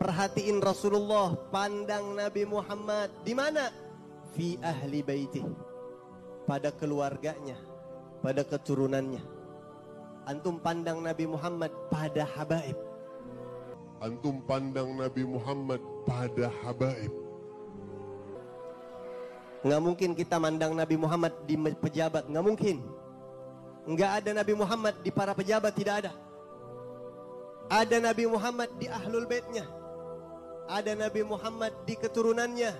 Perhatiin Rasulullah, pandang Nabi Muhammad di mana? Fi ahli baitih. Pada keluarganya, pada keturunannya. Antum pandang Nabi Muhammad pada habaib. Antum pandang Nabi Muhammad pada habaib. Nggak mungkin kita mandang Nabi Muhammad di pejabat, nggak mungkin. Nggak ada Nabi Muhammad di para pejabat, tidak ada. Ada Nabi Muhammad di ahlul baitnya ada Nabi Muhammad di keturunannya.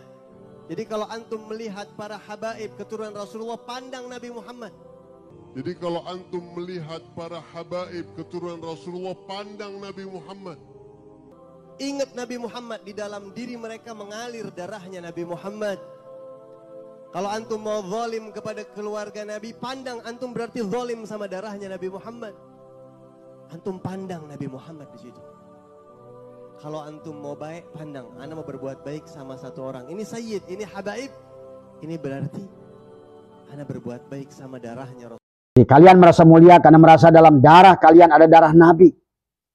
Jadi kalau antum melihat para habaib keturunan Rasulullah, pandang Nabi Muhammad. Jadi kalau antum melihat para habaib keturunan Rasulullah, pandang Nabi Muhammad. Ingat Nabi Muhammad di dalam diri mereka mengalir darahnya Nabi Muhammad. Kalau antum mau zalim kepada keluarga Nabi, pandang antum berarti zalim sama darahnya Nabi Muhammad. Antum pandang Nabi Muhammad di situ. Kalau antum mau baik, pandang. Anda mau berbuat baik sama satu orang. Ini sayyid, ini habaib. Ini berarti Anda berbuat baik sama darahnya Jadi Kalian merasa mulia karena merasa dalam darah kalian ada darah Nabi.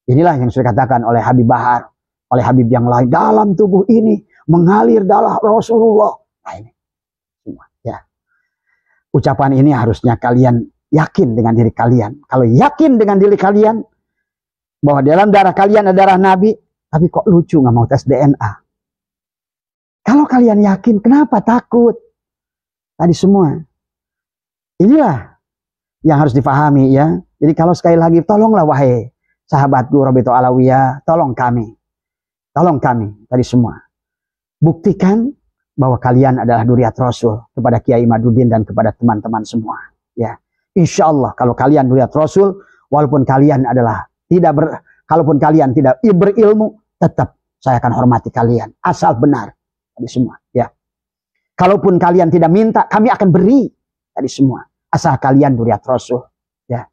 Inilah yang sudah katakan oleh Habib Bahar, oleh Habib yang lain. Dalam tubuh ini mengalir darah Rasulullah. Nah ini semua ya. Ucapan ini harusnya kalian yakin dengan diri kalian. Kalau yakin dengan diri kalian bahwa dalam darah kalian ada darah Nabi, tapi kok lucu nggak mau tes DNA? Kalau kalian yakin, kenapa takut? Tadi semua. Inilah yang harus dipahami ya. Jadi kalau sekali lagi, tolonglah wahai sahabatku Roberto Alawiyah, tolong kami. Tolong kami, tadi semua. Buktikan bahwa kalian adalah duriat Rasul kepada Kiai Madudin dan kepada teman-teman semua. Ya, insya Allah kalau kalian duriat Rasul, walaupun kalian adalah tidak ber, kalaupun kalian tidak berilmu, tetap saya akan hormati kalian. Asal benar. Tadi semua. Ya. Kalaupun kalian tidak minta, kami akan beri. Tadi semua. Asal kalian duriat Rasul. Ya.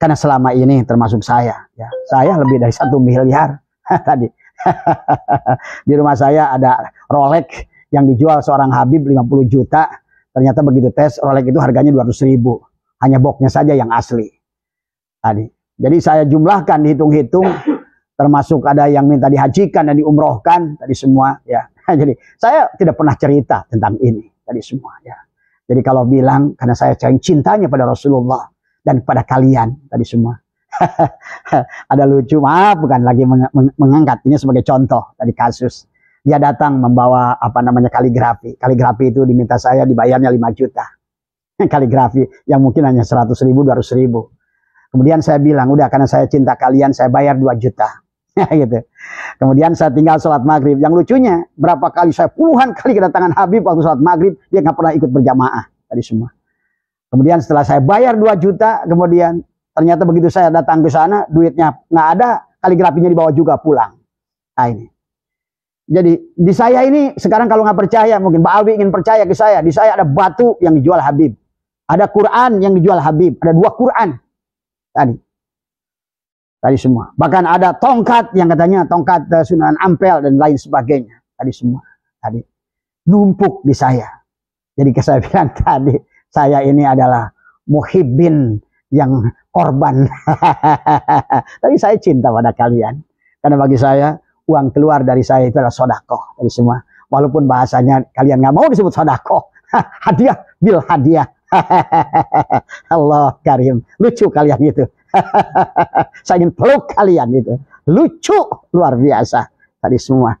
Karena selama ini termasuk saya. Ya. Saya lebih dari satu miliar. Tadi. Di rumah saya ada Rolex yang dijual seorang Habib 50 juta. Ternyata begitu tes, Rolex itu harganya 200 ribu. Hanya boxnya saja yang asli. Tadi. Jadi saya jumlahkan hitung hitung termasuk ada yang minta dihajikan dan diumrohkan tadi semua ya. Jadi saya tidak pernah cerita tentang ini tadi semua ya. Jadi kalau bilang karena saya sayang cintanya pada Rasulullah dan pada kalian tadi semua. ada lucu maaf bukan lagi mengangkat ini sebagai contoh tadi kasus. Dia datang membawa apa namanya kaligrafi. Kaligrafi itu diminta saya dibayarnya 5 juta. kaligrafi yang mungkin hanya 100 ribu, 200 ribu. Kemudian saya bilang, udah karena saya cinta kalian, saya bayar 2 juta. Ya, gitu. Kemudian saya tinggal sholat maghrib. Yang lucunya, berapa kali saya puluhan kali kedatangan Habib waktu sholat maghrib, dia nggak pernah ikut berjamaah tadi semua. Kemudian setelah saya bayar 2 juta, kemudian ternyata begitu saya datang ke sana, duitnya nggak ada, kaligrafinya dibawa juga pulang. Nah ini. Jadi di saya ini sekarang kalau nggak percaya mungkin Pak Alwi ingin percaya ke saya. Di saya ada batu yang dijual Habib. Ada Quran yang dijual Habib. Ada dua Quran tadi. Tadi semua. Bahkan ada tongkat yang katanya tongkat eh, Sunan Ampel dan lain sebagainya. Tadi semua. Tadi numpuk di saya. Jadi saya bilang tadi saya ini adalah muhibbin yang korban. Tapi saya cinta pada kalian. Karena bagi saya uang keluar dari saya itu adalah sodako tadi semua. Walaupun bahasanya kalian nggak mau disebut sodako. hadiah bil hadiah. Allah karim. Lucu kalian gitu. saya ingin peluk kalian itu lucu luar biasa tadi semua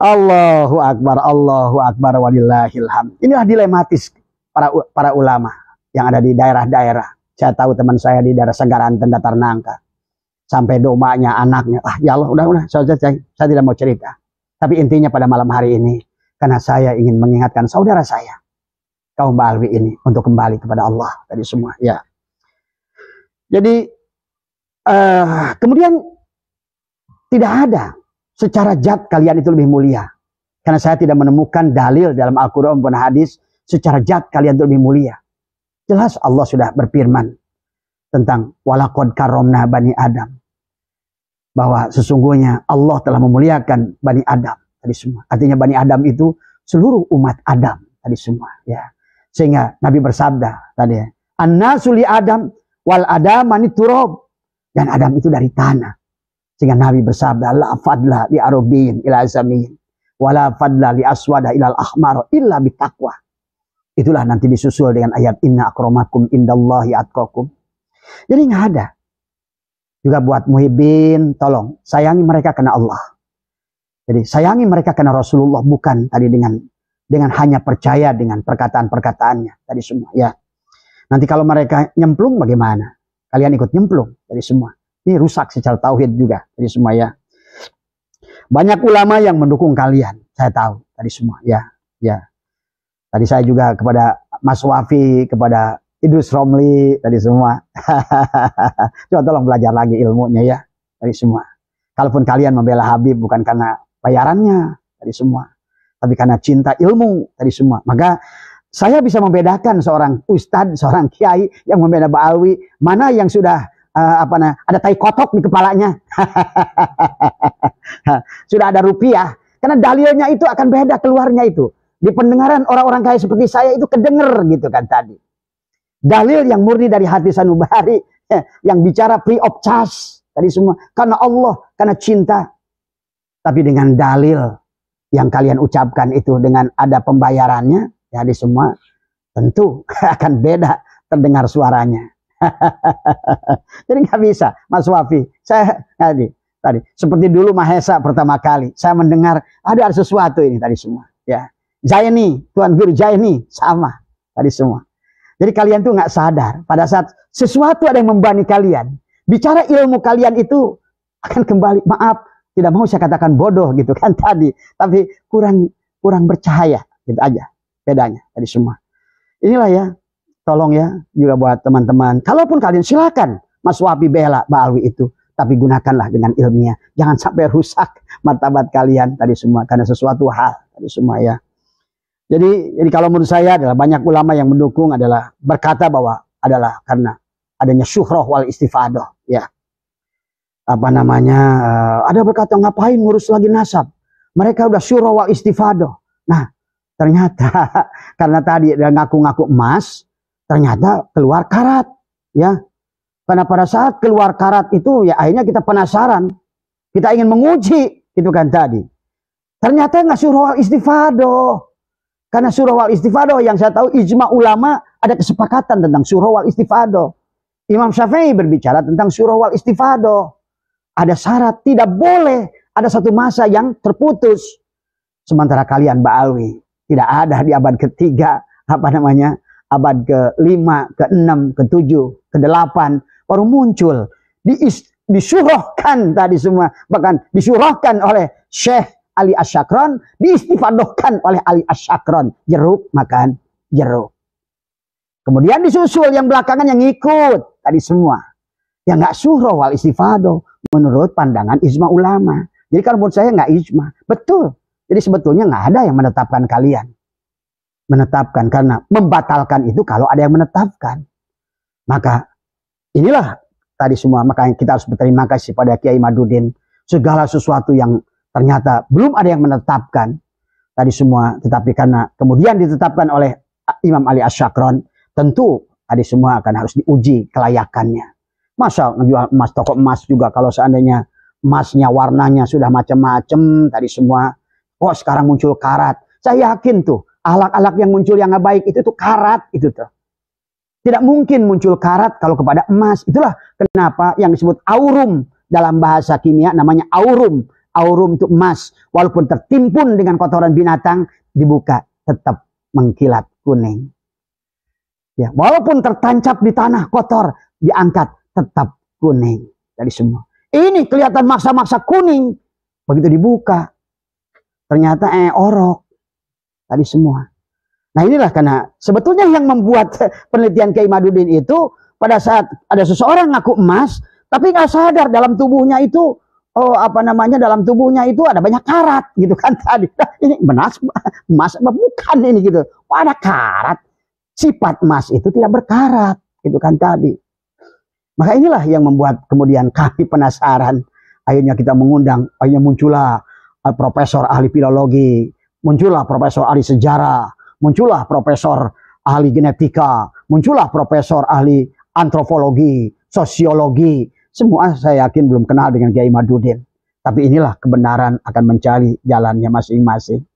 Allahu Akbar, Allahu Akbar, walillahilham Inilah dilematis para para ulama yang ada di daerah-daerah. Saya tahu teman saya di daerah Segaran Tendatar Nangka. Sampai domanya, anaknya. Ah, ya Allah, udah, udah, saya, saya, saya tidak mau cerita. Tapi intinya pada malam hari ini, karena saya ingin mengingatkan saudara saya kaum Balwi ini untuk kembali kepada Allah tadi semua ya jadi uh, kemudian tidak ada secara jad kalian itu lebih mulia karena saya tidak menemukan dalil dalam Al-Quran maupun hadis secara jad kalian itu lebih mulia jelas Allah sudah berfirman tentang walakod karomna bani Adam bahwa sesungguhnya Allah telah memuliakan bani Adam tadi semua artinya bani Adam itu seluruh umat Adam tadi semua ya sehingga Nabi bersabda tadi ya. An-nasu Adam wal Adam maniturob Dan Adam itu dari tanah. Sehingga Nabi bersabda la fadla li arubin ila azamin wala fadla li aswada ilal ahmar illa bitakwa Itulah nanti disusul dengan ayat inna akromakum indallahi atkokum Jadi nggak ada. Juga buat muhibin, tolong sayangi mereka karena Allah. Jadi sayangi mereka karena Rasulullah bukan tadi dengan dengan hanya percaya dengan perkataan-perkataannya tadi semua ya. Nanti kalau mereka nyemplung bagaimana? Kalian ikut nyemplung tadi semua. Ini rusak secara tauhid juga tadi semua ya. Banyak ulama yang mendukung kalian, saya tahu tadi semua ya. Ya. Tadi saya juga kepada Mas Wafi, kepada Idrus Romli tadi semua. Coba tolong belajar lagi ilmunya ya tadi semua. Kalaupun kalian membela Habib bukan karena bayarannya tadi semua tapi karena cinta ilmu tadi semua maka saya bisa membedakan seorang ustadz, seorang kiai yang membeda ba'alwi, mana yang sudah uh, apa nah, ada tai kotok di kepalanya. sudah ada rupiah, karena dalilnya itu akan beda keluarnya itu. Di pendengaran orang-orang kaya seperti saya itu kedenger gitu kan tadi. Dalil yang murni dari hati sanubari yang bicara free of charge tadi semua karena Allah, karena cinta tapi dengan dalil yang kalian ucapkan itu dengan ada pembayarannya, ya di semua tentu akan beda terdengar suaranya. jadi nggak bisa, Mas Wafi. Saya tadi, tadi seperti dulu Mahesa pertama kali, saya mendengar ada, ada sesuatu ini tadi semua. Ya, Zaini, Tuan Guru Zaini, sama tadi semua. Jadi kalian tuh nggak sadar pada saat sesuatu ada yang membani kalian, bicara ilmu kalian itu akan kembali. Maaf, tidak mau saya katakan bodoh gitu kan tadi, tapi kurang kurang bercahaya gitu aja bedanya tadi semua. Inilah ya, tolong ya juga buat teman-teman. Kalaupun kalian silakan Mas Wabi bela Mbak Alwi itu, tapi gunakanlah dengan ilmiah. Jangan sampai rusak martabat kalian tadi semua karena sesuatu hal tadi semua ya. Jadi, jadi kalau menurut saya adalah banyak ulama yang mendukung adalah berkata bahwa adalah karena adanya syuhrah wal istifadah ya apa namanya uh, ada berkata ngapain ngurus lagi nasab mereka udah syuro wa istifado nah ternyata karena tadi ada ngaku-ngaku emas ternyata keluar karat ya karena pada saat keluar karat itu ya akhirnya kita penasaran kita ingin menguji itu kan tadi ternyata nggak syuro wa istifado karena syuro wa istifado yang saya tahu ijma ulama ada kesepakatan tentang syuro wa istifado Imam Syafi'i berbicara tentang surah istifado istifado ada syarat, tidak boleh ada satu masa yang terputus. Sementara kalian Ba'alwi tidak ada di abad ketiga, apa namanya, abad ke-5, ke-6, ke-7, ke-8, baru muncul. Di disuruhkan tadi semua, bahkan disuruhkan oleh Syekh Ali Asyakron, diistifadohkan oleh Ali Asyakron. Jeruk makan jeruk. Kemudian disusul yang belakangan yang ikut tadi semua. Yang nggak suruh wal istifadoh menurut pandangan ijma ulama. Jadi kalau menurut saya nggak ijma, betul. Jadi sebetulnya nggak ada yang menetapkan kalian. Menetapkan karena membatalkan itu kalau ada yang menetapkan. Maka inilah tadi semua makanya kita harus berterima kasih pada Kiai Madudin segala sesuatu yang ternyata belum ada yang menetapkan tadi semua tetapi karena kemudian ditetapkan oleh Imam Ali Asyakron tentu tadi semua akan harus diuji kelayakannya. Masa ngejual emas, toko emas juga kalau seandainya emasnya warnanya sudah macam-macam tadi semua. Oh sekarang muncul karat. Saya yakin tuh alat-alat yang muncul yang nggak baik itu tuh karat itu tuh. Tidak mungkin muncul karat kalau kepada emas. Itulah kenapa yang disebut aurum dalam bahasa kimia namanya aurum. Aurum untuk emas. Walaupun tertimpun dengan kotoran binatang dibuka tetap mengkilat kuning. Ya, walaupun tertancap di tanah kotor diangkat tetap kuning dari semua. Ini kelihatan maksa-maksa kuning. Begitu dibuka, ternyata eh orok tadi semua. Nah inilah karena sebetulnya yang membuat penelitian Kiai Madudin itu pada saat ada seseorang ngaku emas, tapi nggak sadar dalam tubuhnya itu oh apa namanya dalam tubuhnya itu ada banyak karat gitu kan tadi nah, ini emas emas bukan ini gitu oh, ada karat sifat emas itu tidak berkarat gitu kan tadi maka inilah yang membuat kemudian kami penasaran. Akhirnya kita mengundang, akhirnya muncullah eh, profesor ahli filologi, muncullah profesor ahli sejarah, muncullah profesor ahli genetika, muncullah profesor ahli antropologi, sosiologi. Semua saya yakin belum kenal dengan Kiai Madudin. Tapi inilah kebenaran akan mencari jalannya masing-masing.